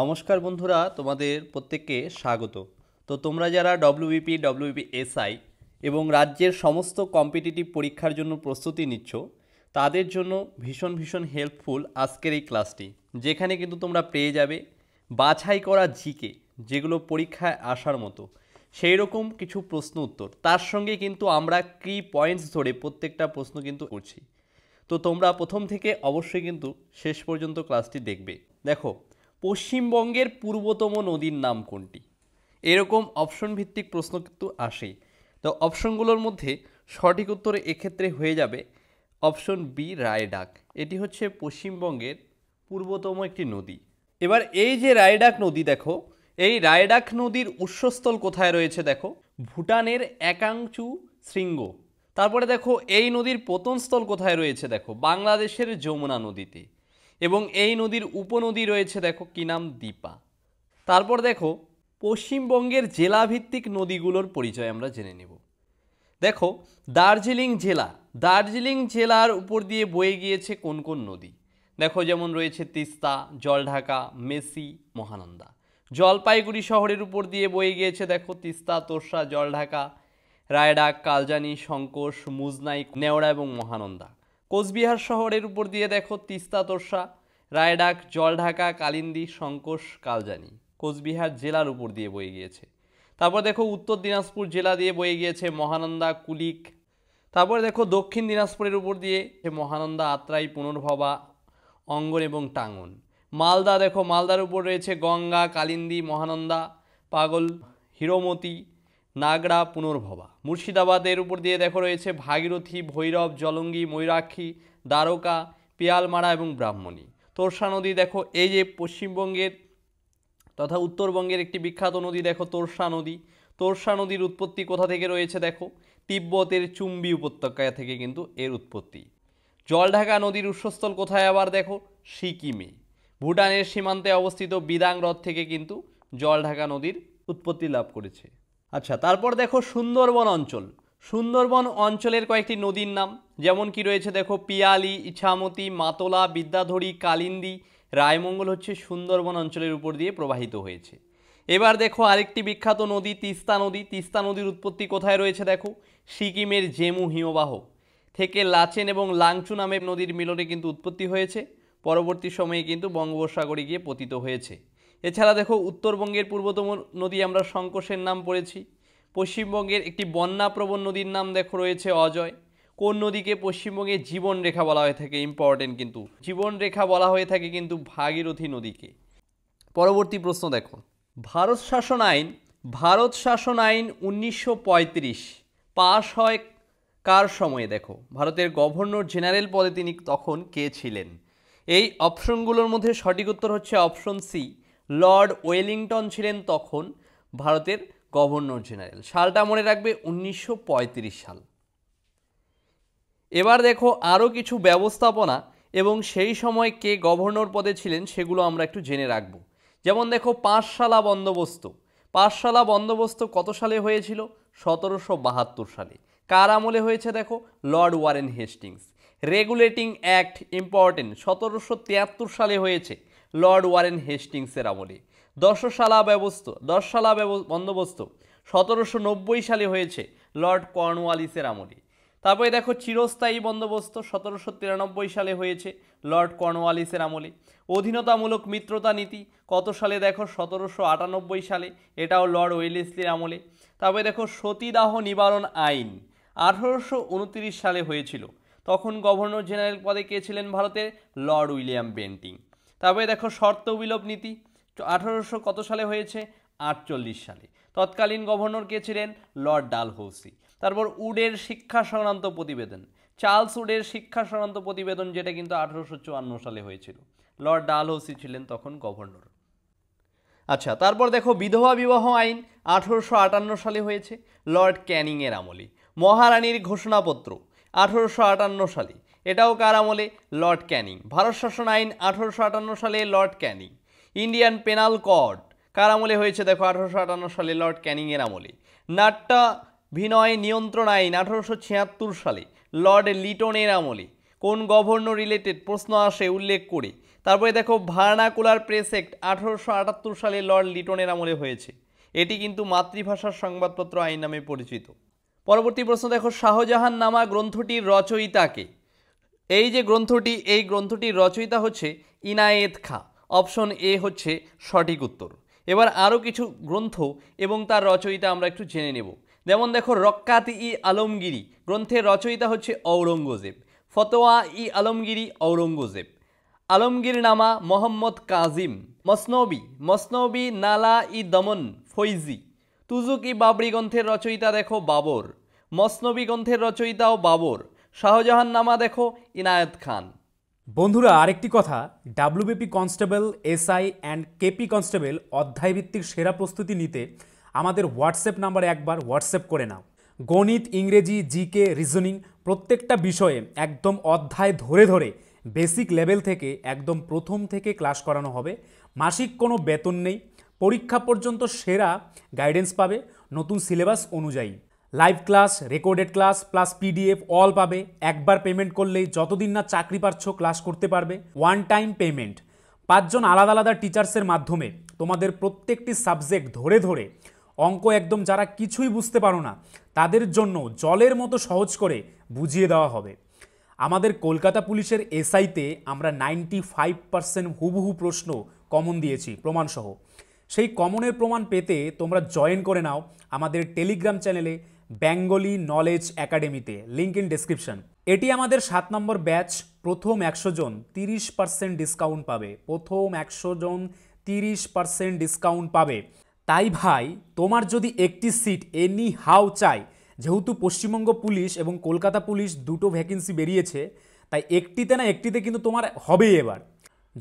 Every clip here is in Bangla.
নমস্কার বন্ধুরা তোমাদের প্রত্যেককে স্বাগত তো তোমরা যারা ডব্লিউবিপি ডব্লিউবিপি এসআই এবং রাজ্যের সমস্ত কম্পিটিটিভ পরীক্ষার জন্য প্রস্তুতি নিচ্ছ তাদের জন্য ভীষণ ভীষণ হেল্পফুল আজকের এই ক্লাসটি যেখানে কিন্তু তোমরা পেয়ে যাবে বাছাই করা জিকে যেগুলো পরীক্ষায় আসার মতো সেই রকম কিছু প্রশ্ন উত্তর তার সঙ্গে কিন্তু আমরা কি পয়েন্টস ধরে প্রত্যেকটা প্রশ্ন কিন্তু করছি তো তোমরা প্রথম থেকে অবশ্যই কিন্তু শেষ পর্যন্ত ক্লাসটি দেখবে দেখো পশ্চিমবঙ্গের পূর্বতম নদীর নাম কোনটি এরকম অপশন ভিত্তিক প্রশ্ন কিন্তু আসে তো অপশনগুলোর মধ্যে সঠিক উত্তর এক্ষেত্রে হয়ে যাবে অপশন বি রায়ডাক এটি হচ্ছে পশ্চিমবঙ্গের পূর্বতম একটি নদী এবার এই যে রায়ডাক নদী দেখো এই রায়ডাক নদীর উৎসস্থল কোথায় রয়েছে দেখো ভুটানের একাংচু শৃঙ্গ তারপরে দেখো এই নদীর পতনস্থল কোথায় রয়েছে দেখো বাংলাদেশের যমুনা নদীতে এবং এই নদীর উপনদী রয়েছে দেখো কী নাম দীপা তারপর দেখো পশ্চিমবঙ্গের জেলাভিত্তিক নদীগুলোর পরিচয় আমরা জেনে নেব দেখো দার্জিলিং জেলা দার্জিলিং জেলার উপর দিয়ে বয়ে গিয়েছে কোন কোন নদী দেখো যেমন রয়েছে তিস্তা জলঢাকা মেসি মহানন্দা জলপাইগুড়ি শহরের উপর দিয়ে বয়ে গিয়েছে দেখো তিস্তা তোরসা জলঢাকা রায়ডাক কালজানি শঙ্কোষ মুজনাই নেওড়া এবং মহানন্দা কোচবিহার শহরের উপর দিয়ে দেখো তিস্তা তোর্ষা রায়ডাক জলঢাকা কালিন্দি সংকোষ কালজানি কোচবিহার জেলার উপর দিয়ে বয়ে গিয়েছে তারপর দেখো উত্তর দিনাজপুর জেলা দিয়ে বয়ে গিয়েছে মহানন্দা কুলিক তারপর দেখো দক্ষিণ দিনাজপুরের উপর দিয়ে মহানন্দা আত্রাই পুনর্ভবা অঙ্গন এবং টাঙ্গন মালদা দেখো মালদার উপর রয়েছে গঙ্গা কালিন্দি মহানন্দা পাগল হিরোমতি নাগড়া পুনর্ভবা মুর্শিদাবাদের উপর দিয়ে দেখো রয়েছে ভাগীরথী ভৈরব জলঙ্গি ময়ূরাক্ষী দ্বারকা পিয়ালমারা এবং ব্রাহ্মণী তোরসা নদী দেখো এই যে পশ্চিমবঙ্গের তথা উত্তরবঙ্গের একটি বিখ্যাত নদী দেখো তোরসা নদী তোরসা নদীর উৎপত্তি কোথা থেকে রয়েছে দেখো তিব্বতের চুম্বি উপত্যকা থেকে কিন্তু এর উৎপত্তি জলঢাকা নদীর উৎসস্থল কোথায় আবার দেখো সিকিমে ভুটানের সীমান্তে অবস্থিত বিদাং হ্রদ থেকে কিন্তু জলঢাকা নদীর উৎপত্তি লাভ করেছে আচ্ছা তারপর দেখো সুন্দরবন অঞ্চল সুন্দরবন অঞ্চলের কয়েকটি নদীর নাম যেমন কি রয়েছে দেখো পিয়ালি ইছামতি মাতলা বিদ্যাধরী কালিন্দি রায়মঙ্গল হচ্ছে সুন্দরবন অঞ্চলের উপর দিয়ে প্রবাহিত হয়েছে এবার দেখো আরেকটি বিখ্যাত নদী তিস্তা নদী তিস্তা নদীর উৎপত্তি কোথায় রয়েছে দেখো সিকিমের জেমু হিমবাহ থেকে লাচেন এবং লাংচু নামে নদীর মিলনে কিন্তু উৎপত্তি হয়েছে পরবর্তী সময়ে কিন্তু বঙ্গোপসাগরে গিয়ে পতিত হয়েছে এছাড়া দেখো উত্তরবঙ্গের পূর্বতম নদী আমরা শঙ্কোষের নাম পড়েছি পশ্চিমবঙ্গের একটি বন্যাপ্রবণ নদীর নাম দেখো রয়েছে অজয় কোন নদীকে পশ্চিমবঙ্গে জীবন রেখা বলা হয়ে থাকে ইম্পর্টেন্ট কিন্তু জীবন রেখা বলা হয়ে থাকে কিন্তু ভাগীরথী নদীকে পরবর্তী প্রশ্ন দেখো ভারত শাসন আইন ভারত শাসন আইন উনিশশো পাশ হয় কার সময়ে দেখো ভারতের গভর্নর জেনারেল পদে তিনি তখন কে ছিলেন এই অপশনগুলোর মধ্যে সঠিক উত্তর হচ্ছে অপশন সি লর্ড ওয়েলিংটন ছিলেন তখন ভারতের গভর্নর জেনারেল সালটা মনে রাখবে উনিশশো সাল এবার দেখো আরও কিছু ব্যবস্থাপনা এবং সেই সময় কে গভর্নর পদে ছিলেন সেগুলো আমরা একটু জেনে রাখব যেমন দেখো পাঁচশালা বন্দোবস্ত পাঁচশালা বন্দোবস্ত কত সালে হয়েছিল সতেরোশো বাহাত্তর সালে কার আমলে হয়েছে দেখো Lord Warren Hastings Regulating Act important সতেরোশো সালে হয়েছে লর্ড ওয়ারেন হেস্টিংসের আমলে দশশালা ব্যবস্থ দশশালা বন্দোবস্ত সতেরোশো নব্বই সালে হয়েছে লর্ড কর্নওয়ালিসের আমলে তারপরে দেখো চিরস্থায়ী বন্দোবস্ত সতেরোশো তিরানব্বই সালে হয়েছে লর্ড কর্নওয়ালিসের আমলে অধীনতামূলক মিত্রতা নীতি কত সালে দেখো সতেরোশো আটানব্বই সালে এটাও লর্ড ওয়েলেসলির আমলে তারপরে দেখো সতীদাহ নিবারণ আইন আঠারোশো সালে হয়েছিল তখন গভর্নর জেনারেল পদে কে ছিলেন ভারতের লর্ড উইলিয়াম বেন্টিং তারপরে দেখো শর্ত বিলোপ নীতি আঠারোশো কত সালে হয়েছে আটচল্লিশ সালে তৎকালীন গভর্নর কে ছিলেন লর্ড ডালহৌসি তারপর উডের শিক্ষা সংক্রান্ত প্রতিবেদন চার্লস উডের শিক্ষা সংক্রান্ত প্রতিবেদন যেটা কিন্তু আঠারোশো চুয়ান্ন সালে হয়েছিল লর্ড ডালহৌসি ছিলেন তখন গভর্নর আচ্ছা তারপর দেখো বিধবা বিবাহ আইন আঠারোশো আটান্ন সালে হয়েছে লর্ড ক্যানিংয়ের আমলে মহারানীর ঘোষণাপত্র আঠারোশো আটান্ন সালে এটাও কার আমলে লর্ড ক্যানিং ভারত শাসন আইন আঠেরোশো আটান্ন সালে Lord Canning Indian penal code কার আমলে হয়েছে দেখো আঠারোশো আটান্ন সালে লর্ড ক্যানিংয়ের আমলে নাট্যা ভিনয় নিয়ন্ত্রণ আইন আঠারোশো ছিয়াত্তর সালে লর্ড লিটনের আমলে কোন গভর্নর রিলেটেড প্রশ্ন আসে উল্লেখ করে তারপরে দেখো ভার্নাকুলার প্রেস অ্যাক্ট আঠারোশো আটাত্তর সালে লর্ড লিটনের আমলে হয়েছে এটি কিন্তু মাতৃভাষার সংবাদপত্র আইন নামে পরিচিত পরবর্তী প্রশ্ন দেখো শাহজাহান নামা গ্রন্থটির রচয়িতাকে এই যে গ্রন্থটি এই গ্রন্থটির রচয়িতা হচ্ছে ইনায়েত খা অপশন এ হচ্ছে সঠিক উত্তর এবার আরও কিছু গ্রন্থ এবং তার রচয়িতা আমরা একটু জেনে নেব যেমন দেখো রক্কাতি ই আলমগিরি গ্রন্থের রচয়িতা হচ্ছে ঔরঙ্গজেব ফতোয়া ই আলমগিরি ঔরঙ্গজেব আলমগীরনামা মোহাম্মদ কাজিম মসনবি মসনবি নালা ই দমন ফৈজি তুজুক ই বাবরি গ্রন্থের রচয়িতা দেখো বাবর মসনবি গ্রন্থের রচয়িতাও বাবর শাহজাহান নামা দেখো ইনায়ত খান বন্ধুরা আরেকটি কথা WBP constable SI and KP constable অধ্যায়ভিত্তিক সেরা প্রস্তুতি নিতে আমাদের হোয়াটসঅ্যাপ নাম্বার একবার হোয়াটসঅ্যাপ করে নাও গণিত ইংরেজি জিকে রিজনিং প্রত্যেকটা বিষয়ে একদম অধ্যায় ধরে ধরে বেসিক লেভেল থেকে একদম প্রথম থেকে ক্লাস করানো হবে মাসিক কোনো বেতন নেই পরীক্ষা পর্যন্ত সেরা গাইডেন্স পাবে নতুন সিলেবাস অনুযায়ী live class recorded class plus PDF all পাবে একবার পেমেন্ট করলেই যতদিন না চাকরি পাচ্ছ ক্লাস করতে পারবে ওয়ান টাইম পেমেন্ট পাঁচজন আলাদা আলাদা টিচার্সের মাধ্যমে তোমাদের প্রত্যেকটি সাবজেক্ট ধরে ধরে অঙ্ক একদম যারা কিছুই বুঝতে পারো না তাদের জন্য জলের মতো সহজ করে বুঝিয়ে দেওয়া হবে আমাদের কলকাতা পুলিশের এসআইতে আমরা নাইনটি ফাইভ পার্সেন্ট হুবহু প্রশ্ন কমন দিয়েছি প্রমাণসহ সেই কমনের প্রমাণ পেতে তোমরা জয়েন করে নাও আমাদের টেলিগ্রাম চ্যানেলে বেঙ্গলি নলেজ একাডেমিতে লিঙ্ক ইন ডিসক্রিপশন এটি আমাদের সাত নম্বর ব্যাচ প্রথম একশো জন তিরিশ পার্সেন্ট ডিসকাউন্ট পাবে প্রথম একশো জন তিরিশ পার্সেন্ট ডিসকাউন্ট পাবে তাই ভাই তোমার যদি একটি সিট এনি হাও চাই যেহেতু পশ্চিমবঙ্গ পুলিশ এবং কলকাতা পুলিশ দুটো ভ্যাকেন্সি বেরিয়েছে তাই একটিতে না একটিতে কিন্তু তোমার হবেই এবার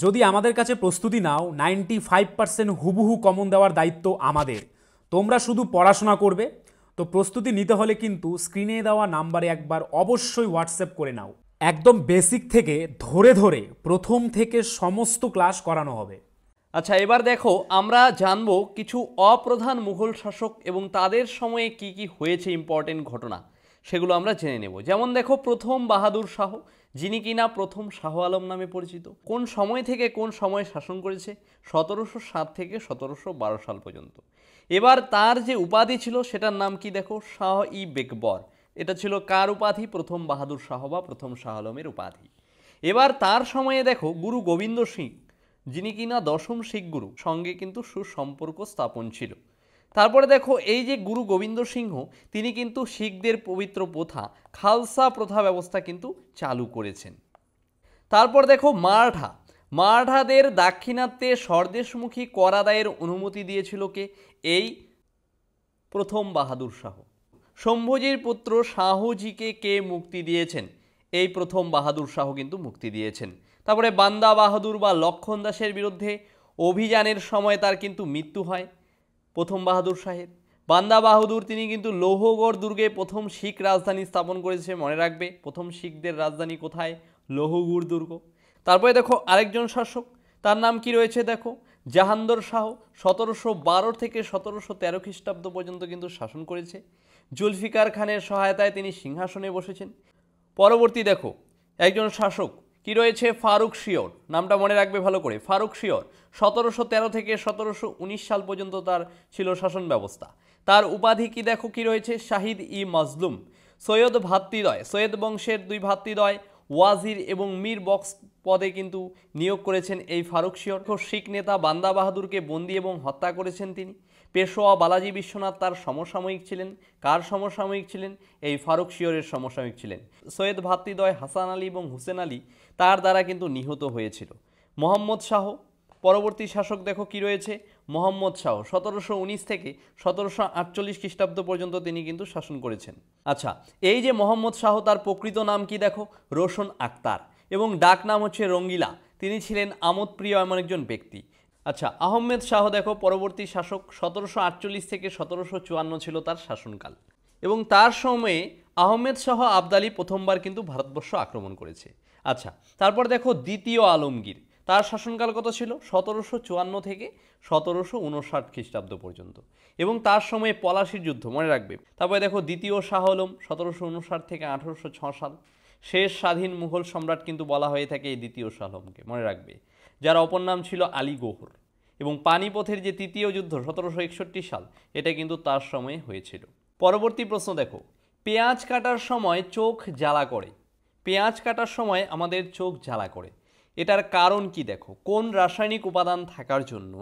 যদি আমাদের কাছে প্রস্তুতি নাও নাইনটি ফাইভ পার্সেন্ট হুবহু কমন দেওয়ার দায়িত্ব আমাদের তোমরা শুধু পড়াশোনা করবে তো প্রস্তুতি নিতে হলে কিন্তু স্ক্রিনে দেওয়া নাম্বারে একবার অবশ্যই হোয়াটসঅ্যাপ করে নাও একদম বেসিক থেকে ধরে ধরে প্রথম থেকে সমস্ত ক্লাস করানো হবে আচ্ছা এবার দেখো আমরা জানব কিছু অপ্রধান মুঘল শাসক এবং তাদের সময়ে কি কি হয়েছে ইম্পর্টেন্ট ঘটনা সেগুলো আমরা জেনে নেব যেমন দেখো প্রথম বাহাদুর শাহ যিনি কিনা প্রথম শাহ আলম নামে পরিচিত কোন সময় থেকে কোন সময় শাসন করেছে সতেরোশো সাত থেকে সতেরোশো বারো সাল পর্যন্ত এবার তার যে উপাধি ছিল সেটার নাম কি দেখো শাহ ই বেকবর এটা ছিল কার উপাধি প্রথম বাহাদুর শাহ বা প্রথম শাহ আলমের উপাধি এবার তার সময়ে দেখো গুরু গোবিন্দ সিং যিনি কিনা দশম শিখ গুরু সঙ্গে কিন্তু সুসম্পর্ক স্থাপন ছিল তারপরে দেখো এই যে গুরু গোবিন্দ সিংহ তিনি কিন্তু শিখদের পবিত্র প্রথা খালসা প্রথা ব্যবস্থা কিন্তু চালু করেছেন তারপর দেখো মারাঠা মারাঠাদের দাক্ষিণাত্যে স্বদেশমুখী করাদায়ের অনুমতি দিয়েছিল কে এই প্রথম বাহাদুর শাহ শম্ভুজির পুত্র শাহজিকে কে মুক্তি দিয়েছেন এই প্রথম বাহাদুর শাহ কিন্তু মুক্তি দিয়েছেন তারপরে বান্দা বাহাদুর বা লক্ষণ দাসের বিরুদ্ধে অভিযানের সময় তার কিন্তু মৃত্যু হয় প্রথম বাহাদুর শাহের বান্দা বাহাদুর তিনি কিন্তু লৌহগড় দুর্গে প্রথম শিখ রাজধানী স্থাপন করেছে মনে রাখবে প্রথম শিখদের রাজধানী কোথায় লৌহগুড় দুর্গ তারপরে দেখো আরেকজন শাসক তার নাম কি রয়েছে দেখো জাহান্দর শাহ সতেরোশো বারো থেকে সতেরোশো তেরো খ্রিস্টাব্দ পর্যন্ত কিন্তু শাসন করেছে জুলফিকার খানের সহায়তায় তিনি সিংহাসনে বসেছেন পরবর্তী দেখো একজন শাসক কি রয়েছে ফারুক শিওর নামটা মনে রাখবে ভালো করে ফারুক শিওর সতেরোশো তেরো থেকে সতেরোশো উনিশ সাল পর্যন্ত তার ছিল শাসন ব্যবস্থা তার উপাধি কি দেখো কি রয়েছে শাহিদ ই মাজলুম সৈয়দ ভাতৃদয় সৈয়দ বংশের দুই ভাতৃদয় ওয়াজির এবং মীর বক্স পদে কিন্তু নিয়োগ করেছেন এই ফারুক শিয়র শিখ নেতা বান্দা বাহাদুরকে বন্দি এবং হত্যা করেছেন তিনি পেশোয়া বালাজি বিশ্বনাথ তার সমসাময়িক ছিলেন কার সমসাময়িক ছিলেন এই ফারুক শিওরের সমসাময়িক ছিলেন সৈয়দ ভাতৃদয় হাসান আলী এবং হুসেন আলী তার দ্বারা কিন্তু নিহত হয়েছিল মোহাম্মদ শাহ পরবর্তী শাসক দেখো কি রয়েছে মোহাম্মদ শাহ সতেরোশো উনিশ থেকে সতেরোশো আটচল্লিশ খ্রিস্টাব্দ পর্যন্ত তিনি কিন্তু শাসন করেছেন আচ্ছা এই যে মোহাম্মদ শাহ তার প্রকৃত নাম কি দেখো রোশন আক্তার এবং ডাক নাম হচ্ছে রঙ্গিলা তিনি ছিলেন আমোদপ্রিয় এমন একজন ব্যক্তি আচ্ছা আহমেদ শাহ দেখো পরবর্তী শাসক সতেরোশো আটচল্লিশ থেকে সতেরোশো চুয়ান্ন ছিল তার শাসনকাল এবং তার সময়ে আহমেদ শাহ আবদালি প্রথমবার কিন্তু ভারতবর্ষ আক্রমণ করেছে আচ্ছা তারপর দেখো দ্বিতীয় আলমগীর তার শাসনকাল কত ছিল সতেরোশো চুয়ান্ন থেকে সতেরোশো উনষাট খ্রিস্টাব্দ পর্যন্ত এবং তার সময়ে পলাশির যুদ্ধ মনে রাখবে তারপরে দেখো দ্বিতীয় শাহ আলম সতেরোশো উনষাট থেকে আঠেরোশো ছ সাল শেষ স্বাধীন মুঘল সম্রাট কিন্তু বলা হয়ে থাকে এই দ্বিতীয় শালমকে মনে রাখবে যার অপর নাম ছিল আলী গোহর এবং পানিপথের যে তৃতীয় যুদ্ধ সতেরোশো একষট্টি সাল এটা কিন্তু তার সময়ে হয়েছিল পরবর্তী প্রশ্ন দেখো পেঁয়াজ কাটার সময় চোখ জ্বালা করে পেঁয়াজ কাটার সময় আমাদের চোখ জ্বালা করে এটার কারণ কি দেখো কোন রাসায়নিক উপাদান থাকার জন্য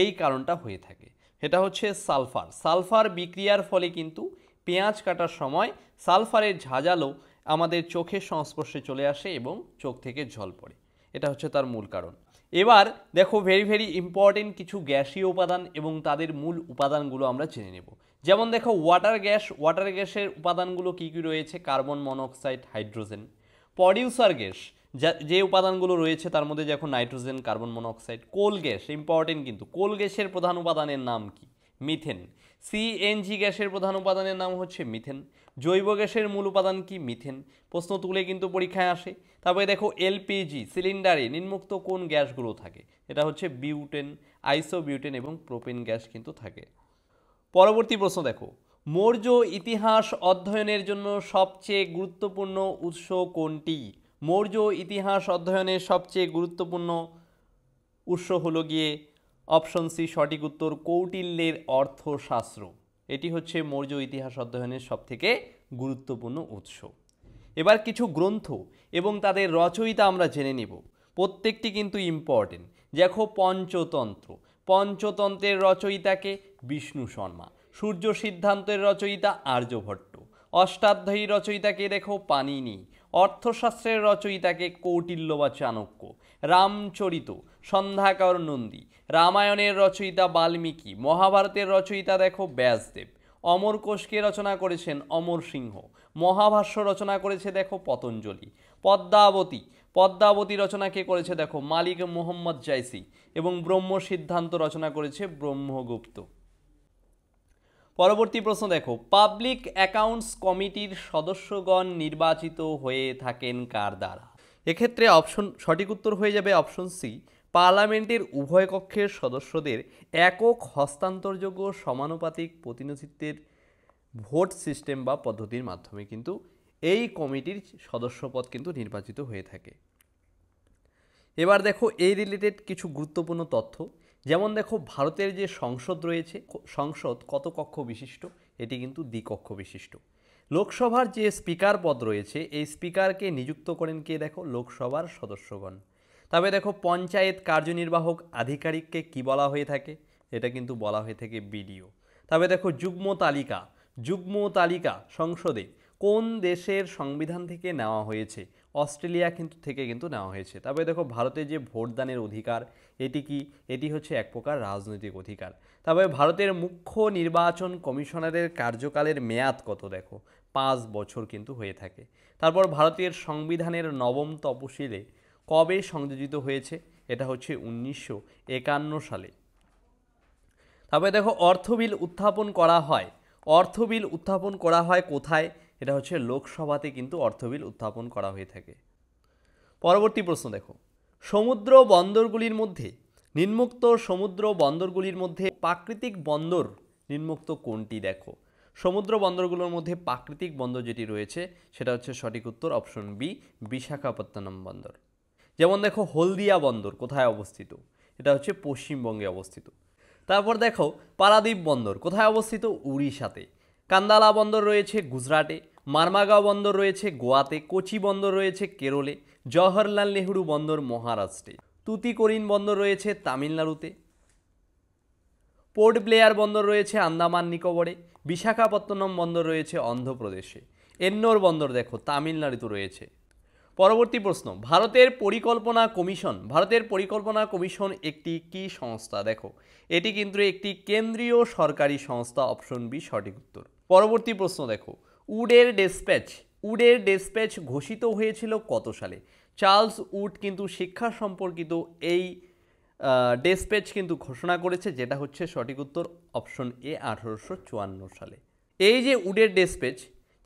এই কারণটা হয়ে থাকে সেটা হচ্ছে সালফার সালফার বিক্রিয়ার ফলে কিন্তু পেঁয়াজ কাটার সময় সালফারের ঝাঁঝালো আমাদের চোখের সংস্পর্শে চলে আসে এবং চোখ থেকে জল পড়ে এটা হচ্ছে তার মূল কারণ এবার দেখো ভেরি ভেরি ইম্পর্টেন্ট কিছু গ্যাসীয় উপাদান এবং তাদের মূল উপাদানগুলো আমরা জেনে নেব যেমন দেখো ওয়াটার গ্যাস ওয়াটার গ্যাসের উপাদানগুলো কী কী রয়েছে carbon monoxide hydrogen producer gas যে উপাদানগুলো রয়েছে তার মধ্যে যখন nitrogen carbon monoxide coal gas important কিন্তু কোল গ্যাসের প্রধান উপাদানের নাম কি মিথেন সিএনজি গ্যাসের প্রধান উপাদানের নাম হচ্ছে মিথেন জৈব গ্যাসের মূল উপাদান কি মিথেন প্রশ্ন তুলে কিন্তু পরীক্ষায় আসে তারপরে দেখো এলপিজি সিলিন্ডারে নিম্মুক্ত কোন গ্যাসগুলো থাকে এটা হচ্ছে বিউটেন আইসোবিউটেন এবং প্রোপেন গ্যাস কিন্তু থাকে পরবর্তী প্রশ্ন দেখো মৌর্য ইতিহাস অধ্যয়নের জন্য সবচেয়ে গুরুত্বপূর্ণ উৎস কোনটি মৌর্য ইতিহাস অধ্যয়নের সবচেয়ে গুরুত্বপূর্ণ উৎস হলো গিয়ে অপশন সি সঠিক উত্তর কৌটিল্যের অর্থশাস্ত্র এটি হচ্ছে মৌর্য ইতিহাস অধ্যয়নের সবথেকে গুরুত্বপূর্ণ উৎস এবার কিছু গ্রন্থ এবং তাদের রচয়িতা আমরা জেনে নিব প্রত্যেকটি কিন্তু ইম্পর্টেন্ট দেখো পঞ্চতন্ত্র পঞ্চতন্ত্রের রচয়িতাকে বিষ্ণু শর্মা সূর্য সিদ্ধান্তের রচয়িতা আর্যভট্ট অষ্টাধ্যায়ী রচয়িতাকে দেখো পানিনি অর্থশাস্ত্রের রচয়িতাকে কৌটিল্য বা চাণক্য রামচরিত সন্ধ্যাকর নন্দী রামায়ণের রচয়িতা বাল্মীকি মহাভারতের রচয়িতা দেখো ব্যাসদেব অমর কোষকে রচনা করেছেন অমর সিংহ মহাভাষ্য রচনা করেছে দেখো পতঞ্জলি পদ্মাবতী পদ্মাবতী রচনাকে করেছে দেখো মালিক মোহাম্মদ জাইসি এবং ব্রহ্ম সিদ্ধান্ত রচনা করেছে ব্রহ্মগুপ্ত পরবর্তী প্রশ্ন দেখো পাবলিক অ্যাকাউন্টস কমিটির সদস্যগণ নির্বাচিত হয়ে থাকেন কার দ্বারা এক্ষেত্রে অপশন সঠিক উত্তর হয়ে যাবে অপশন সি পার্লামেন্টের উভয় কক্ষের সদস্যদের একক হস্তান্তরযোগ্য সমানুপাতিক প্রতিনিধিত্বের ভোট সিস্টেম বা পদ্ধতির মাধ্যমে কিন্তু এই কমিটির সদস্যপদ কিন্তু নির্বাচিত হয়ে থাকে এবার দেখো এই রিলেটেড কিছু গুরুত্বপূর্ণ তথ্য যেমন দেখো ভারতের যে সংসদ রয়েছে সংসদ কত কক্ষ বিশিষ্ট এটি কিন্তু দ্বিকক্ষ বিশিষ্ট লোকসভার যে স্পিকার পদ রয়েছে এই স্পিকারকে নিযুক্ত করেন কে দেখো লোকসভার সদস্যগণ তবে দেখো পঞ্চায়েত কার্যনির্বাহক আধিকারিককে কি বলা হয়ে থাকে এটা কিন্তু বলা হয়ে থাকে বিডিও তবে দেখো যুগ্ম তালিকা যুগ্ম তালিকা সংসদে কোন দেশের সংবিধান থেকে নেওয়া হয়েছে অস্ট্রেলিয়া কিন্তু থেকে কিন্তু নেওয়া হয়েছে তবে দেখো ভারতে যে ভোটদানের অধিকার এটি কি এটি হচ্ছে এক প্রকার রাজনৈতিক অধিকার তবে ভারতের মুখ্য নির্বাচন কমিশনারের কার্যকালের মেয়াদ কত দেখো পাঁচ বছর কিন্তু হয়ে থাকে তারপর ভারতের সংবিধানের নবম তপশিলে কবে সংযোজিত হয়েছে এটা হচ্ছে উনিশশো একান্ন সালে তারপরে দেখো অর্থবিল উত্থাপন করা হয় অর্থ বিল উত্থাপন করা হয় কোথায় এটা হচ্ছে লোকসভাতে কিন্তু অর্থ বিল উত্থাপন করা হয়ে থাকে পরবর্তী প্রশ্ন দেখো সমুদ্র বন্দরগুলির মধ্যে নিম্মুক্ত সমুদ্র বন্দরগুলির মধ্যে প্রাকৃতিক বন্দর নিম্মুক্ত কোনটি দেখো সমুদ্র বন্দরগুলোর মধ্যে প্রাকৃতিক বন্দর যেটি রয়েছে সেটা হচ্ছে সঠিক উত্তর অপশন বি বিশাখাপত্তনম বন্দর যেমন দেখো হলদিয়া বন্দর কোথায় অবস্থিত এটা হচ্ছে পশ্চিমবঙ্গে অবস্থিত তারপর দেখো পারাদ্বীপ বন্দর কোথায় অবস্থিত উড়িষ্যাতে কান্দালা বন্দর রয়েছে গুজরাটে মারমাগাঁও বন্দর রয়েছে গোয়াতে কোচি বন্দর রয়েছে কেরলে জওহরলাল নেহরু বন্দর মহারাষ্ট্রে তুতিকরিন বন্দর রয়েছে তামিলনাড়ুতে পোর্ট ব্লেয়ার বন্দর রয়েছে আন্দামান নিকোবরে বিশাখাপত্তনম বন্দর রয়েছে অন্ধ্রপ্রদেশে এন্নোর বন্দর দেখো তামিলনাড়ুতে রয়েছে পরবর্তী প্রশ্ন ভারতের পরিকল্পনা কমিশন ভারতের পরিকল্পনা কমিশন একটি কি সংস্থা দেখো এটি কিন্তু একটি কেন্দ্রীয় সরকারি সংস্থা অপশন বি সঠিক উত্তর পরবর্তী প্রশ্ন দেখো উডের ডেসপ্যাচ উডের ডেসপ্যাচ ঘোষিত হয়েছিল কত সালে চার্লস উড কিন্তু শিক্ষা সম্পর্কিত এই ডেসপ্যাচ কিন্তু ঘোষণা করেছে যেটা হচ্ছে সঠিক উত্তর অপশন এ আঠারোশো সালে এই যে উডের ডেসপ্যাচ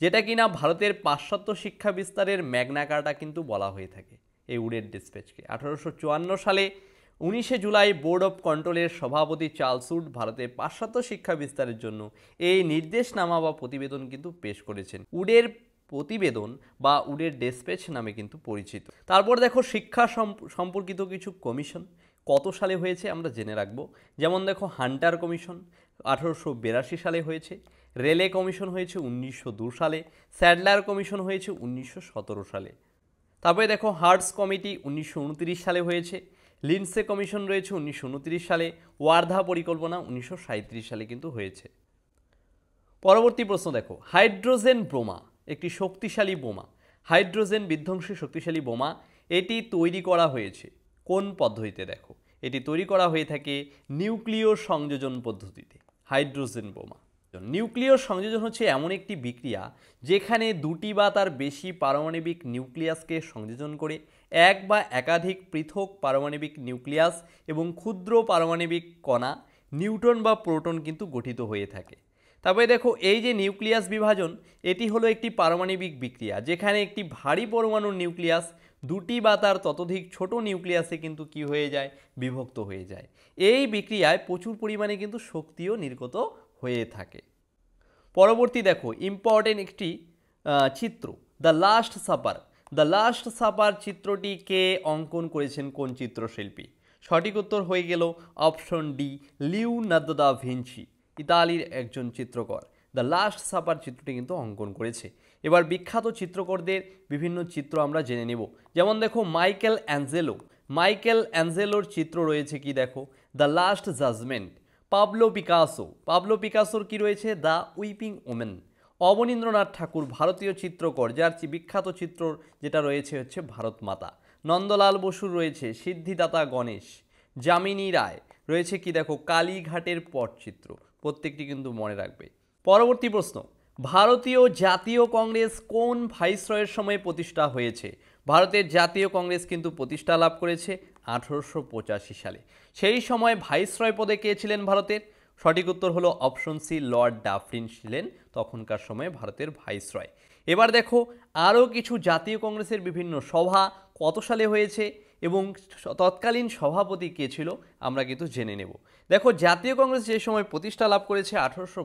যেটা কিনা ভারতের পাশ্চাত্য শিক্ষা বিস্তারের ম্যাগনাকাটা কিন্তু বলা হয়ে থাকে এই উডের ডিসপ্যাচকে আঠারোশো সালে উনিশে জুলাই বোর্ড অব কন্ট্রোলের সভাপতি চার্লসউড ভারতের পাশ্চাত্য শিক্ষা বিস্তারের জন্য এই নির্দেশনামা বা প্রতিবেদন কিন্তু পেশ করেছেন উডের প্রতিবেদন বা উডের ডেসপ্যাচ নামে কিন্তু পরিচিত তারপর দেখো শিক্ষা সম্পর্কিত কিছু কমিশন কত সালে হয়েছে আমরা জেনে রাখব যেমন দেখো হান্টার কমিশন আঠারোশো সালে হয়েছে রেলে কমিশন হয়েছে উনিশশো সালে স্যাডলার কমিশন হয়েছে উনিশশো সালে তারপরে দেখো হার্টস কমিটি উনিশশো সালে হয়েছে লিন্সে কমিশন রয়েছে উনিশশো সালে ওয়ার্ধা পরিকল্পনা উনিশশো সালে কিন্তু হয়েছে পরবর্তী প্রশ্ন দেখো হাইড্রোজেন বোমা একটি শক্তিশালী বোমা হাইড্রোজেন বিধ্বংসী শক্তিশালী বোমা এটি তৈরি করা হয়েছে কোন পদ্ধতিতে দেখো এটি তৈরি করা হয়ে থাকে নিউক্লিয় সংযোজন পদ্ধতিতে হাইড্রোজেন বোমা সংযোজন নিউক্লিয় সংযোজন হচ্ছে এমন একটি বিক্রিয়া যেখানে দুটি বা তার বেশি পারমাণবিক নিউক্লিয়াসকে সংযোজন করে এক বা একাধিক পৃথক পারমাণবিক নিউক্লিয়াস এবং ক্ষুদ্র পারমাণবিক কণা নিউটন বা প্রোটন কিন্তু গঠিত হয়ে থাকে তারপরে দেখো এই যে নিউক্লিয়াস বিভাজন এটি হলো একটি পারমাণবিক বিক্রিয়া যেখানে একটি ভারী পরমাণুর নিউক্লিয়াস দুটি বা তার ততোধিক ছোট নিউক্লিয়াসে কিন্তু কি হয়ে যায় বিভক্ত হয়ে যায় এই বিক্রিয়ায় প্রচুর পরিমাণে কিন্তু শক্তিও নির্গত হয়ে থাকে পরবর্তী দেখো ইম্পর্টেন্ট একটি চিত্র the last supper the last supper চিত্রটি কে অঙ্কন করেছেন কোন চিত্রশিল্পী সঠিক উত্তর হয়ে গেল অপশন ডি লিউ দা ভিঞ্চি ইতালির একজন চিত্রকর দ্য লাস্ট সাপার চিত্রটি কিন্তু অঙ্কন করেছে এবার বিখ্যাত চিত্রকরদের বিভিন্ন চিত্র আমরা জেনে নেব যেমন দেখো মাইকেল অ্যাঞ্জেলো মাইকেল অ্যাঞ্জেলোর চিত্র রয়েছে কি দেখো the last judgement Pablo Picasso Pablo পিকাসোর কি রয়েছে the weeping women Abanindranath Tagore ভারতীয় চিত্রকর যার চেয়ে বিখ্যাত চিত্র যেটা রয়েছে হচ্ছে ভারত মাতা নন্দলাল বসুর রয়েছে সিদ্ধিদাতা গণেশ যামিনী রায় রয়েছে কি দেখো কালীঘাটের পটচিত্র প্রত্যেকটি কিন্তু মনে রাখবে পরবর্তী প্রশ্ন ভারতীয় জাতীয় কংগ্রেস কোন ভাইসরয়ের সময়ে প্রতিষ্ঠা হয়েছে ভারতের জাতীয় কংগ্রেস কিন্তু প্রতিষ্ঠা লাভ করেছে আঠারোশো সালে সেই সময় ভাইসরয় পদে কে ছিলেন ভারতের সঠিক উত্তর হলো অপশন সি লর্ড ডাফরিন ছিলেন তখনকার সময়ে ভারতের ভাইসরয় এবার দেখো আরও কিছু জাতীয় কংগ্রেসের বিভিন্ন সভা কত সালে হয়েছে এবং তৎকালীন সভাপতি কে ছিল আমরা কিন্তু জেনে নেব দেখো জাতীয় কংগ্রেস যে সময় প্রতিষ্ঠা লাভ করেছে আঠারোশো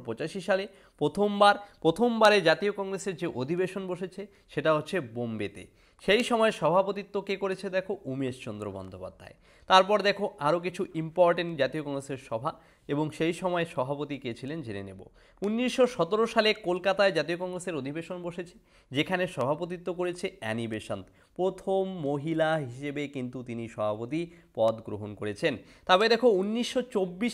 সালে প্রথমবার প্রথমবারে জাতীয় কংগ্রেসের যে অধিবেশন বসেছে সেটা হচ্ছে বোম্বেতে সেই সময় সভাপতিত্ব কে করেছে দেখো উমেশচন্দ্র বন্দ্যোপাধ্যায় তারপর দেখো আরও কিছু ইম্পর্টেন্ট জাতীয় কংগ্রেসের সভা এবং সেই সময় সভাপতি কে ছিলেন জেনে নেব উনিশশো সালে কলকাতায় জাতীয় কংগ্রেসের অধিবেশন বসেছে যেখানে সভাপতিত্ব করেছে অ্যানি বেসান্ত প্রথম মহিলা হিসেবে কিন্তু তিনি সভাপতি পদ গ্রহণ করেছেন তবে দেখো উনিশশো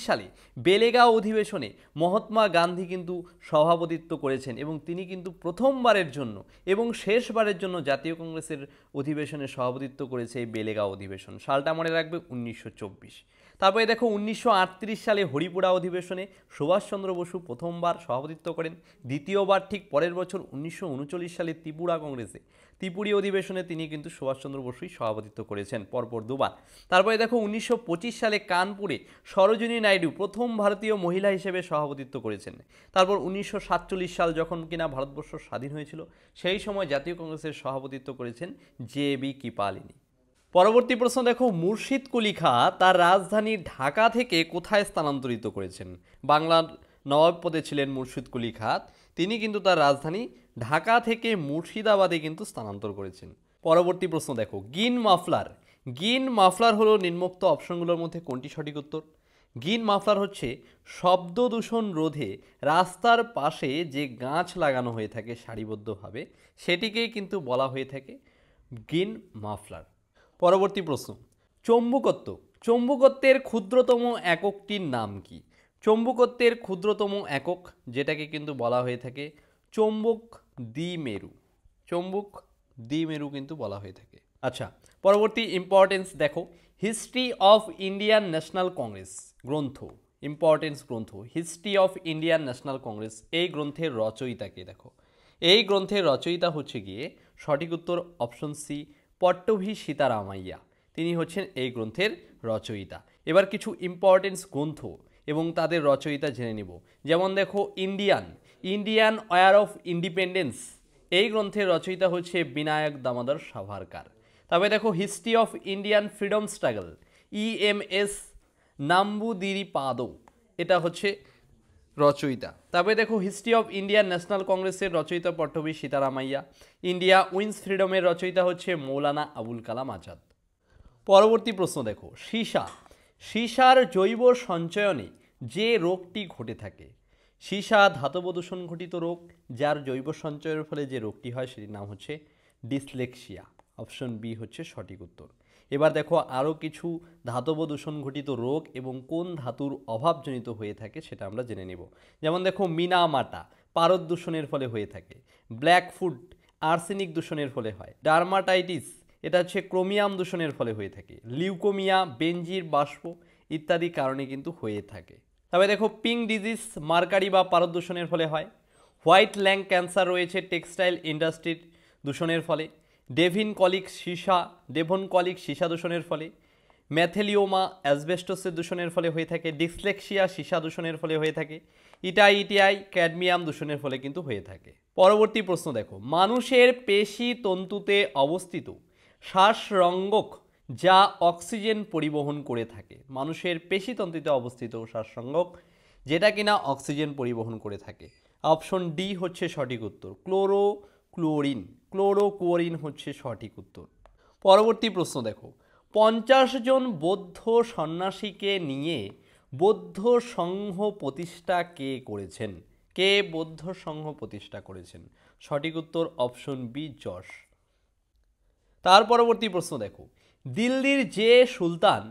সালে বেলেগাঁও অধিবেশনে মহাত্মা গান্ধী কিন্তু সভাপতিত্ব করেছেন এবং তিনি কিন্তু প্রথমবারের জন্য এবং শেষবারের জন্য জাতীয় কংগ্রেসের অধিবেশনে সভাপতিত্ব করেছে বেলেগাঁও অধিবেশন সালটা মনে রাখবে উনিশশো তারপরে দেখো উনিশশো সালে হরিপুরা অধিবেশনে সুভাষচন্দ্র বসু প্রথমবার সভাপতিত্ব করেন দ্বিতীয়বার ঠিক পরের বছর উনিশশো সালে ত্রিপুরা কংগ্রেসে ত্রিপুরি অধিবেশনে তিনি কিন্তু সুভাষচন্দ্র বসুই সভাপতিত্ব করেছেন পরপর দুবার তারপরে দেখো উনিশশো সালে কানপুরে সরোজিনী নাইডু প্রথম ভারতীয় মহিলা হিসেবে সভাপতিত্ব করেছেন তারপর উনিশশো সাল যখন কিনা ভারতবর্ষ স্বাধীন হয়েছিল সেই সময় জাতীয় কংগ্রেসের সভাপতিত্ব করেছেন জে বি কিপালিনী পরবর্তী প্রশ্ন দেখো মুর্শিদ কুলি তার রাজধানী ঢাকা থেকে কোথায় স্থানান্তরিত করেছেন বাংলার নবাব পদে ছিলেন মুর্শিদ কুলি তিনি কিন্তু তার রাজধানী ঢাকা থেকে মুর্শিদাবাদে কিন্তু স্থানান্তর করেছেন পরবর্তী প্রশ্ন দেখো গিন মাফলার গিন মাফলার হলো নিম্নোক্ত অপশনগুলোর মধ্যে কোনটি সঠিক উত্তর গিন মাফলার হচ্ছে শব্দ দূষণ রোধে রাস্তার পাশে যে গাছ লাগানো হয়ে থাকে সারিবদ্ধভাবে সেটিকেই কিন্তু বলা হয়ে থাকে গিন মাফলার পরবর্তী প্রশ্ন চম্বুকত্ব চম্বুকত্বের ক্ষুদ্রতম এককটির নাম কি চম্বুকত্বের ক্ষুদ্রতম একক যেটাকে কিন্তু বলা হয়ে থাকে চম্বুক দ্বিমেরু চম্বুক দ্বিমেরু কিন্তু বলা হয়ে থাকে আচ্ছা পরবর্তী ইম্পর্টেন্স দেখো history of Indian National Congress গ্রন্থ ইম্পর্টেন্স গ্রন্থ history of Indian National Congress এই গ্রন্থের রচয়িতাকে দেখো এই গ্রন্থের রচয়িতা হচ্ছে গিয়ে সঠিক উত্তর অপশন সি পট্টভি সীতারামাইয়া তিনি হচ্ছেন এই গ্রন্থের রচয়িতা এবার কিছু ইম্পর্টেন্স গ্রন্থ এবং তাদের রচয়িতা জেনে নেব যেমন দেখো Indian Indian war of independence এই গ্রন্থের রচয়িতা হচ্ছে বিনায়ক দামোদর সাভারকার তবে দেখো history of Indian freedom struggle EMS Namboodiripad এটা হচ্ছে রচয়িতা তারপরে দেখো হিস্ট্রি অফ ইন্ডিয়ান ন্যাশনাল কংগ্রেসের রচয়িতা পট্টবী সীতারামাইয়া ইন্ডিয়া উইন্স ফ্রিডমের রচয়িতা হচ্ছে মৌলানা আবুল কালাম আজাদ পরবর্তী প্রশ্ন দেখো সীসা সীসার জৈব সঞ্চয়নে যে রোগটি ঘটে থাকে সীসা ধাতব দূষণ ঘটিত রোগ যার জৈব সঞ্চয়ের ফলে যে রোগটি হয় সেটির নাম হচ্ছে ডিসলেক্সিয়া অপশন বি হচ্ছে সঠিক উত্তর এবার দেখো আরও কিছু ধাতব দূষণ ঘটিত রোগ এবং কোন ধাতুর অভাবজনিত হয়ে থাকে সেটা আমরা জেনে নেব যেমন দেখো মিনামাটা পারদ দূষণের ফলে হয়ে থাকে ব্ল্যাক ফুড আর্সেনিক দূষণের ফলে হয় ডার্মাটাইটিস এটা হচ্ছে ক্রোমিয়াম দূষণের ফলে হয়ে থাকে লিউকোমিয়া বেঞ্জির বাষ্প ইত্যাদি কারণে কিন্তু হয়ে থাকে তবে দেখো পিং ডিজিজ মার্কারি বা পারদ দূষণের ফলে হয় হোয়াইট ল্যাং ক্যান্সার রয়েছে টেক্সটাইল ইন্ডাস্ট্রির দূষণের ফলে ডেভিন কলিক সীসা ডেভন কলিক সীসা দূষণের ফলে ম্যাথেলিওমা অ্যাসবেস্টসের দূষণের ফলে হয়ে থাকে ডিসলেক্সিয়া সীসা দূষণের ফলে হয়ে থাকে ইটাই ইটিআই ক্যাডমিয়াম দূষণের ফলে কিন্তু হয়ে থাকে পরবর্তী প্রশ্ন দেখো মানুষের পেশি তন্তুতে অবস্থিত শ্বাসরঙ্গক যা অক্সিজেন পরিবহন করে থাকে মানুষের পেশিতন্ত্রিতে অবস্থিত শ্বাসরঙ্গক যেটা কিনা অক্সিজেন পরিবহন করে থাকে অপশন ডি হচ্ছে সঠিক উত্তর ক্লোরো ক্লোরিন ক্লোরোকোরিন হচ্ছে সঠিক উত্তর পরবর্তী প্রশ্ন দেখো পঞ্চাশ জন বৌদ্ধ সন্ন্যাসীকে নিয়ে বৌদ্ধ সংঘ প্রতিষ্ঠা কে করেছেন কে বৌদ্ধ সংঘ প্রতিষ্ঠা করেছেন সঠিক উত্তর অপশন বি যশ তার পরবর্তী প্রশ্ন দেখো দিল্লির যে সুলতান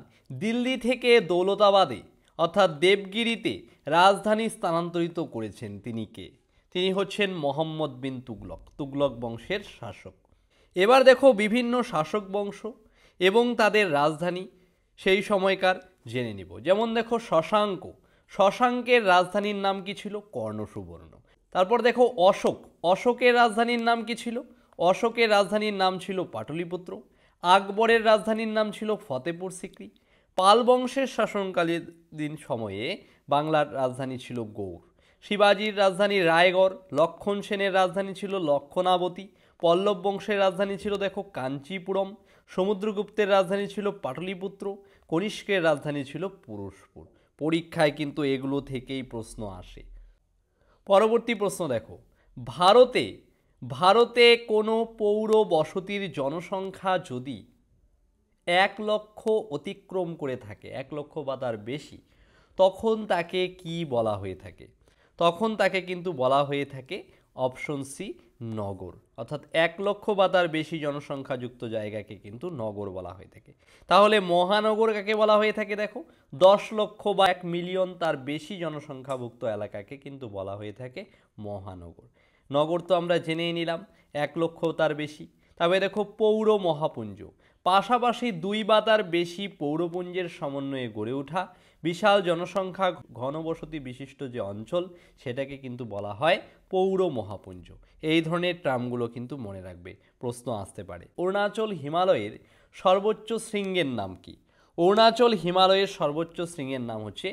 দিল্লি থেকে দৌলতাবাদে অর্থাৎ দেবগিরিতে রাজধানী স্থানান্তরিত করেছেন তিনি কে তিনি হচ্ছেন মোহাম্মদ বিন তুগলক তুগলক বংশের শাসক এবার দেখো বিভিন্ন শাসক বংশ এবং তাদের রাজধানী সেই সময়কার জেনে নিব যেমন দেখো শশাঙ্ক শশাঙ্কের রাজধানীর নাম কি ছিল কর্ণসুবর্ণ তারপর দেখো অশোক অশোকের রাজধানীর নাম কি ছিল অশোকের রাজধানীর নাম ছিল পাটলিপুত্র আকবরের রাজধানীর নাম ছিল ফতেপুর সিক্রি পাল বংশের শাসনকালীন সময়ে বাংলার রাজধানী ছিল গৌড় শিবাজির রাজধানী রায়গড় লক্ষণ সেনের রাজধানী ছিল লক্ষণাবতী পল্লব বংশের রাজধানী ছিল দেখো কাঞ্চিপুরম সমুদ্রগুপ্তের রাজধানী ছিল পাটলিপুত্র কনিষ্কের রাজধানী ছিল পুরস্পুর পরীক্ষায় কিন্তু এগুলো থেকেই প্রশ্ন আসে পরবর্তী প্রশ্ন দেখো ভারতে ভারতে কোনো পৌর বসতির জনসংখ্যা যদি এক লক্ষ অতিক্রম করে থাকে এক লক্ষ বা তার বেশি তখন তাকে কি বলা হয়ে থাকে তখন তাকে কিন্তু বলা হয়ে থাকে অপশন সি নগর অর্থাৎ এক লক্ষ বা তার বেশি জনসংখ্যাযুক্ত জায়গাকে কিন্তু নগর বলা হয়ে থাকে তাহলে মহানগর কাকে বলা হয়ে থাকে দেখো দশ লক্ষ বা এক মিলিয়ন তার বেশি জনসংখ্যাভুক্ত এলাকাকে কিন্তু বলা হয়ে থাকে মহানগর নগর তো আমরা জেনেই নিলাম এক লক্ষ তার বেশি তবে দেখো পৌর মহাপুঞ্জ পাশাপাশি দুই বা তার বেশি পৌরপুঞ্জের সমন্বয়ে গড়ে ওঠা বিশাল জনসংখ্যা ঘনবসতি বিশিষ্ট যে অঞ্চল সেটাকে কিন্তু বলা হয় পৌর মহাপুঞ্জ এই ধরনের ট্রামগুলো কিন্তু মনে রাখবে প্রশ্ন আসতে পারে অরুণাচল হিমালয়ের সর্বোচ্চ শৃঙ্গের নাম কি অরুণাচল হিমালয়ের সর্বোচ্চ শৃঙ্গের নাম হচ্ছে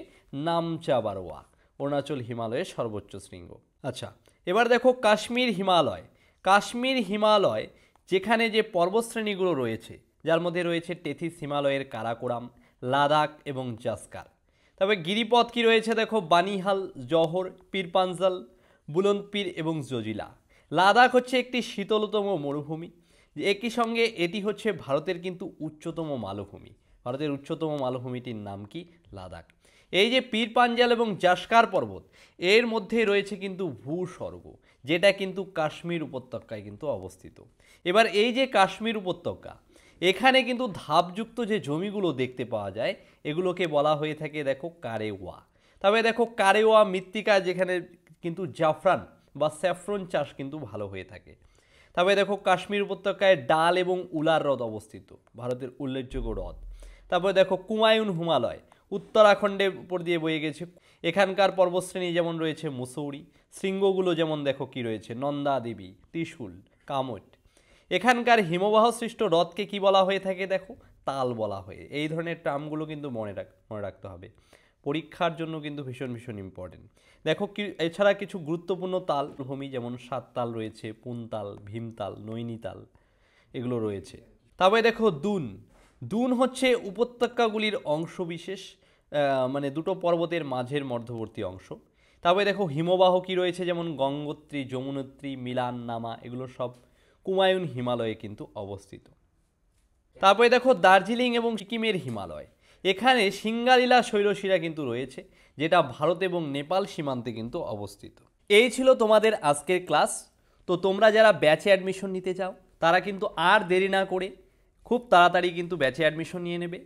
নামচা বারোয়া অরুণাচল হিমালয়ের সর্বোচ্চ শৃঙ্গ আচ্ছা এবার দেখো কাশ্মীর হিমালয় কাশ্মীর হিমালয় যেখানে যে পর্বতশ্রেণীগুলো রয়েছে যার মধ্যে রয়েছে টেথিস হিমালয়ের কারাকোরাম লাদাখ এবং জাস্কার তবে গিরিপথ কি রয়েছে দেখো বানিহাল জহর পীরপাঞ্জাল বুলন্দপীর এবং জজিলা লাদাখ হচ্ছে একটি শীতলতম মরুভূমি একই সঙ্গে এটি হচ্ছে ভারতের কিন্তু উচ্চতম মালভূমি ভারতের উচ্চতম মালভূমিটির নাম কি লাদাখ এই যে পীর পাঞ্জাল এবং জাসকার পর্বত এর মধ্যে রয়েছে কিন্তু ভূস্বর্গ যেটা কিন্তু কাশ্মীর উপত্যকায় কিন্তু অবস্থিত এবার এই যে কাশ্মীর উপত্যকা এখানে কিন্তু ধাপযুক্ত যে জমিগুলো দেখতে পাওয়া যায় এগুলোকে বলা হয়ে থাকে দেখো কারেওয়া তবে দেখো কারেওয়া মৃত্তিকা যেখানে কিন্তু জাফরান বা স্যাফরন চাষ কিন্তু ভালো হয়ে থাকে তবে দেখো কাশ্মীর উপত্যকায় ডাল এবং উলার হ্রদ অবস্থিত ভারতের উল্লেখযোগ্য হ্রদ তারপরে দেখো কুমায়ুন হিমালয় উত্তরাখণ্ডের উপর দিয়ে বয়ে গেছে এখানকার পর্বশ্রেণী যেমন রয়েছে মুসৌরি শৃঙ্গগুলো যেমন দেখো কি রয়েছে নন্দা দেবী ত্রিশুল কামট এখানকার হিমবাহ সৃষ্ট হ্রদকে কি বলা হয়ে থাকে দেখো তাল বলা হয়ে এই ধরনের টার্মগুলো কিন্তু মনে রাখ মনে রাখতে হবে পরীক্ষার জন্য কিন্তু ভীষণ ভীষণ ইম্পর্টেন্ট দেখো কি এছাড়া কিছু গুরুত্বপূর্ণ তাল ভূমি যেমন তাল রয়েছে পুনতাল ভীমতাল নৈনিতাল এগুলো রয়েছে তারপরে দেখো দুন দুন হচ্ছে উপত্যকাগুলির অংশবিশেষ মানে দুটো পর্বতের মাঝের মধ্যবর্তী অংশ তারপরে দেখো হিমবাহ কি রয়েছে যেমন গঙ্গোত্রী যমুনোত্রী মিলান নামা এগুলো সব কুমায়ুন হিমালয়ে কিন্তু অবস্থিত তারপরে দেখো দার্জিলিং এবং সিকিমের হিমালয় এখানে সিঙ্গালীলা শৈলশিরা কিন্তু রয়েছে যেটা ভারত এবং নেপাল সীমান্তে কিন্তু অবস্থিত এই ছিল তোমাদের আজকের ক্লাস তো তোমরা যারা ব্যাচে অ্যাডমিশন নিতে চাও তারা কিন্তু আর দেরি না করে খুব তাড়াতাড়ি কিন্তু ব্যাচে অ্যাডমিশন নিয়ে নেবে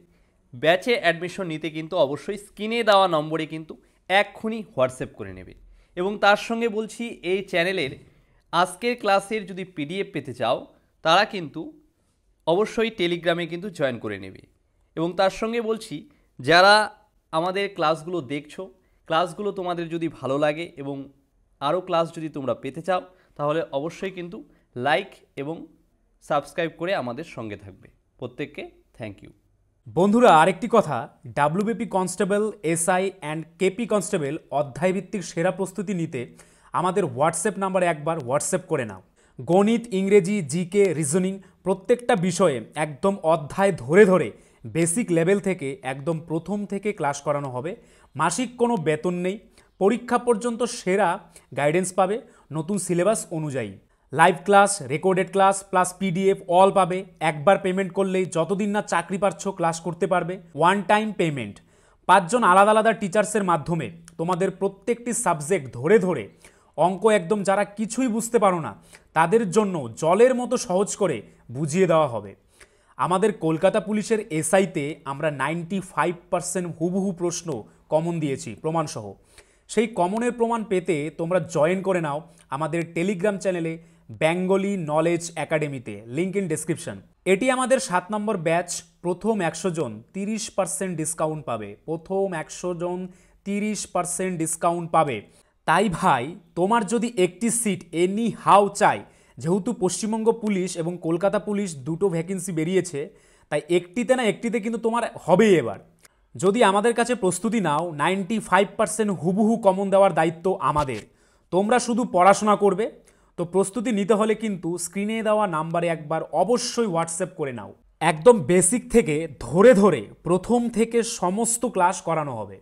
ব্যাচে অ্যাডমিশন নিতে কিন্তু অবশ্যই স্ক্রিনে দেওয়া নম্বরে কিন্তু এক্ষুনি হোয়াটসঅ্যাপ করে নেবে এবং তার সঙ্গে বলছি এই চ্যানেলের আজকের ক্লাসের যদি পিডিএফ পেতে চাও তারা কিন্তু অবশ্যই টেলিগ্রামে কিন্তু জয়েন করে নেবে এবং তার সঙ্গে বলছি যারা আমাদের ক্লাসগুলো দেখছো ক্লাসগুলো তোমাদের যদি ভালো লাগে এবং আরও ক্লাস যদি তোমরা পেতে চাও তাহলে অবশ্যই কিন্তু লাইক এবং সাবস্ক্রাইব করে আমাদের সঙ্গে থাকবে প্রত্যেককে থ্যাংক ইউ বন্ধুরা আরেকটি কথা WBP constable SI and KP constable অধ্যায়ভিত্তিক সেরা প্রস্তুতি নিতে আমাদের হোয়াটসঅ্যাপ নাম্বারে একবার হোয়াটসঅ্যাপ করে নাও গণিত ইংরেজি জিকে রিজনিং প্রত্যেকটা বিষয়ে একদম অধ্যায় ধরে ধরে বেসিক লেভেল থেকে একদম প্রথম থেকে ক্লাস করানো হবে মাসিক কোনো বেতন নেই পরীক্ষা পর্যন্ত সেরা গাইডেন্স পাবে নতুন সিলেবাস অনুযায়ী live class recorded class plus PDF all পাবে একবার পেমেন্ট করলেই যতদিন না চাকরি পাচ্ছ ক্লাস করতে পারবে ওয়ান টাইম পেমেন্ট পাঁচজন আলাদা আলাদা টিচার্সের মাধ্যমে তোমাদের প্রত্যেকটি সাবজেক্ট ধরে ধরে অঙ্ক একদম যারা কিছুই বুঝতে পারো না তাদের জন্য জলের মতো সহজ করে বুঝিয়ে দেওয়া হবে আমাদের কলকাতা পুলিশের এসআইতে আমরা নাইনটি ফাইভ পার্সেন্ট হুবহু প্রশ্ন কমন দিয়েছি প্রমাণসহ সেই কমনের প্রমাণ পেতে তোমরা জয়েন করে নাও আমাদের টেলিগ্রাম চ্যানেলে বেঙ্গলি নলেজ একাডেমিতে লিঙ্ক ইন ডিসক্রিপশন এটি আমাদের সাত নম্বর ব্যাচ প্রথম একশো জন তিরিশ পার্সেন্ট ডিসকাউন্ট পাবে প্রথম একশো জন তিরিশ পার্সেন্ট ডিসকাউন্ট পাবে তাই ভাই তোমার যদি একটি সিট এনি হাউ চাই যেহেতু পশ্চিমবঙ্গ পুলিশ এবং কলকাতা পুলিশ দুটো ভ্যাকেন্সি বেরিয়েছে তাই একটিতে না একটিতে কিন্তু তোমার হবেই এবার যদি আমাদের কাছে প্রস্তুতি নাও নাইনটি ফাইভ পার্সেন্ট হুবহু কমন দেওয়ার দায়িত্ব আমাদের তোমরা শুধু পড়াশোনা করবে তো প্রস্তুতি নিতে হলে কিন্তু স্ক্রিনে দেওয়া নাম্বারে একবার অবশ্যই হোয়াটসঅ্যাপ করে নাও একদম বেসিক থেকে ধরে ধরে প্রথম থেকে সমস্ত ক্লাস করানো হবে